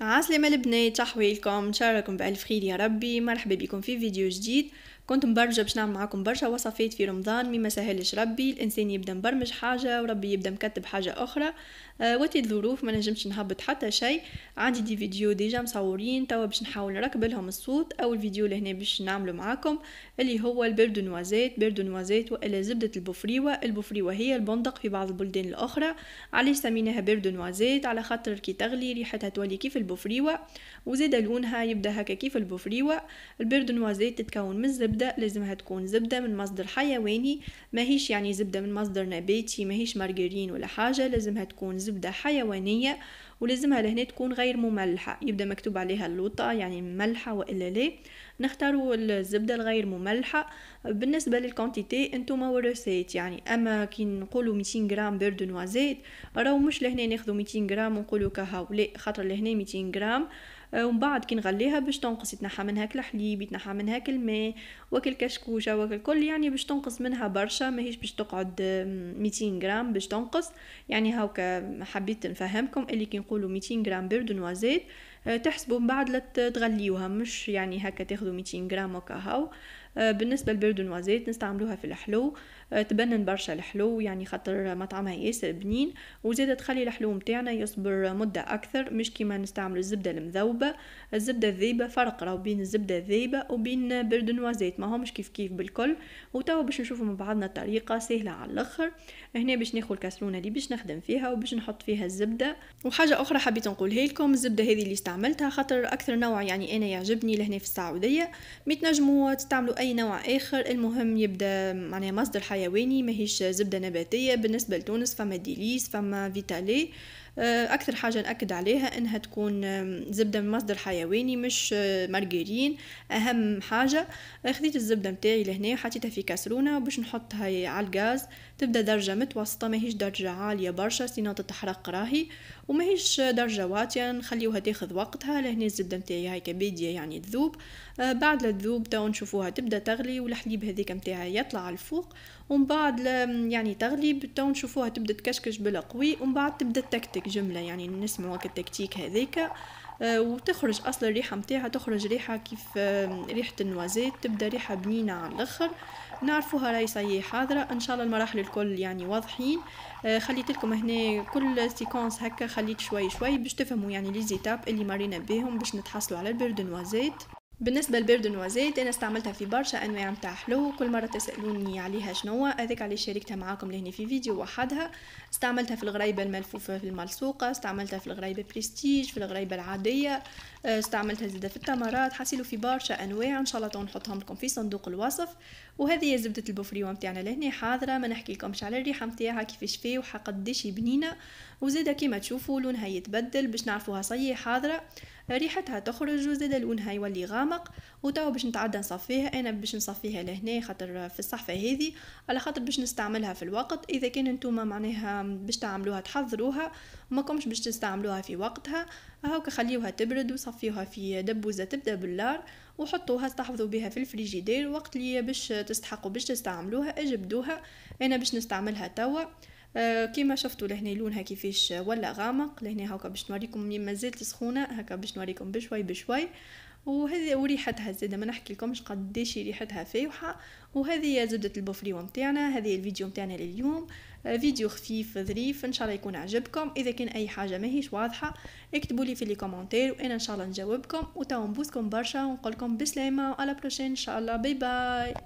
عسلامة البنات شحوالكم نتشركم بألف خير يا ربي مرحبا بكم في فيديو جديد كنت مبرمجه باش نعمل معاكم برشا وصفات في رمضان مما سهلش ربي الانسان يبدا مبرمج حاجه وربي يبدا مكتب حاجه اخرى أه وقت الظروف ما نجمش نهبط حتى شيء عندي دي فيديو ديجا مصورين توا باش نحاول نركب لهم الصوت اول فيديو لهنا باش نعمله معاكم اللي هو البيردو نوازيت بيردو نوازيت والا زبده البفريوه البفريوه هي البندق في بعض البلدان الاخرى علاش سميناها بيردو نوازيت على خاطر كي تغلي ريحتها تولي كيف البفريوه وزيد لونها يبدا هكا كيف البفريوه البيردو نوازيت تتكون من الزبدة لازمها تكون زبدة من مصدر حيواني ماهيش يعني زبدة من مصدر نباتي ماهيش مارجرين ولا حاجة لازمها تكون زبدة حيوانية ولازمها لهنا تكون غير مملحة يبدا مكتوب عليها اللوطة يعني مملحة وإلا لا نختاروا الزبدة الغير مملحة بالنسبة للكونتيتي انتوما والرسات يعني أما كي نقولوا 200 غرام برد نوازيت راهو مش لهنا ناخذوا 200 غرام ونقولوا كهو لا خاطر لهنا 200 غرام آه، ومن بعد كي نغليها باش تنقص يتنحى منها الحليب يتنحى منها الماء وكالكشكوشه وكالكل يعني باش تنقص منها برشا ماهيش باش تقعد 200 غرام باش تنقص يعني هاوكا حبيت نفهمكم اللي كي نقولوا 200 غرام بير نوازيت آه، تحسبوا من بعد تغليوها مش يعني هكا تاخذوا 200 غرام وكا هاو آه، بالنسبه للبير نوازيت نستعملوها في الحلو آه، تبنن برشا الحلو يعني خاطر مطعمها ياسر بنين وزادة تخلي الحلو متاعنا يصبر مدة أكثر مش كيما نستعمل الزبدة المذوبة الزبدة الذيبة فرق راهو بين الزبدة الذيبة وبين برد نوازيت ما همش كيف كيف بالكل وتوا باش نشوفوا مع بعضنا الطريقة سهلة على الآخر هنا باش ناخذ الكسرونة اللي باش نخدم فيها وباش نحط فيها الزبدة وحاجة أخرى حبيت نقولها لكم الزبدة هذه اللي استعملتها خاطر أكثر نوع يعني أنا يعجبني لهنا في السعودية متنجموا تستعملوا أي نوع آخر المهم يبدأ معناها مصدر حياة حيواني ماهيش زبده نباتيه بالنسبه لتونس فما ديليس فما فيتالي آه، اكثر حاجه ناكد عليها انها تكون زبده من مصدر حيواني مش آه، مارغرين اهم حاجه آه، خديت الزبده نتاعي لهنا وحطيتها في كاسرونه باش نحطها على الغاز تبدا درجه متوسطه ماهيش درجه عاليه برشا سينا تتحرق راهي وماهيش درجه واطيه نخليوها تاخذ وقتها لهنا الزبده نتاعي هاي كباديه يعني تذوب بعد لا تذوب تو نشوفوها تبدا تغلي والحليب هذيك نتاعها يطلع على الفوق ومن بعد يعني تغلي تو نشوفوها تبدا تكشكش بالقوي ومن بعد تبدا تكتك جمله يعني نسمع وقت التكتيك هذيك آه، وتخرج اصلا الريحه نتاعها تخرج ريحه كيف ريحه النوازيت تبدا ريحه بنينه على الاخر نعرفوها راهي صاي حاضره ان شاء الله المراحل الكل يعني واضحين آه، خليت لكم هنا كل سيكونس هكا خليت شوي شوي باش تفهموا يعني لي اللي مرينا بهم باش نتحصلوا على البرد نوازيت بالنسبه للبيرد نوازيت انا استعملتها في برشا انواع نتاع حلو كل مره تسالوني عليها شنو هذاك علاش شاركتها معاكم لهنا في فيديو وحدها استعملتها في الغريبه الملفوفه في الملسوقه استعملتها في الغريبه بريستيج في الغريبه العاديه أه، استعملتها زاده في التمرات حاصلوا في برشا انواع ان شاء الله نحطهم لكم في صندوق الوصف وهذه هي زبده البوفريو نتاعنا لهنا حاضره ما نحكي لكمش على الريحه نتاعها كيفاش فيه وحقداش بنينه وزاده كيما تشوفوا لونها يتبدل باش نعرفوها صي حاضره ريحتها تخرج وزاد لونها يولي غامق وتوا باش نتعدى نصفيها انا باش نصفيها لهنا خاطر في الصحفه هذه على خاطر باش نستعملها في الوقت اذا كان نتوما معناها باش تعملوها تحضروها ماكمش باش تستعملوها في وقتها هاوكا خليوها تبرد وصفيوها في دبوزه تبدا بالنار وحطوها استحفظوا بها في الفريجيدير وقت اللي باش تستحقوا باش تستعملوها اجبدوها انا باش نستعملها توا آه، كيما شفتوا لهنا لونها كيفاش ولا غامق لهنا هاكا باش نوريكم مين مازالت سخونه هاكا باش نوريكم بشوي بشوي وهذه وريحتها زيد ما نحكي لكمش قداش ريحتها فايحه وهذه زبده البوفريو نتاعنا هذه الفيديو نتاعنا لليوم آه، فيديو خفيف ظريف ان شاء الله يكون عجبكم اذا كان اي حاجه ماهيش واضحه اكتبوا لي في لي كومونتير وانا ان شاء الله نجاوبكم وتاو نبوسكم برشا ونقولكم بسلامه وعلى بروشين ان شاء الله باي باي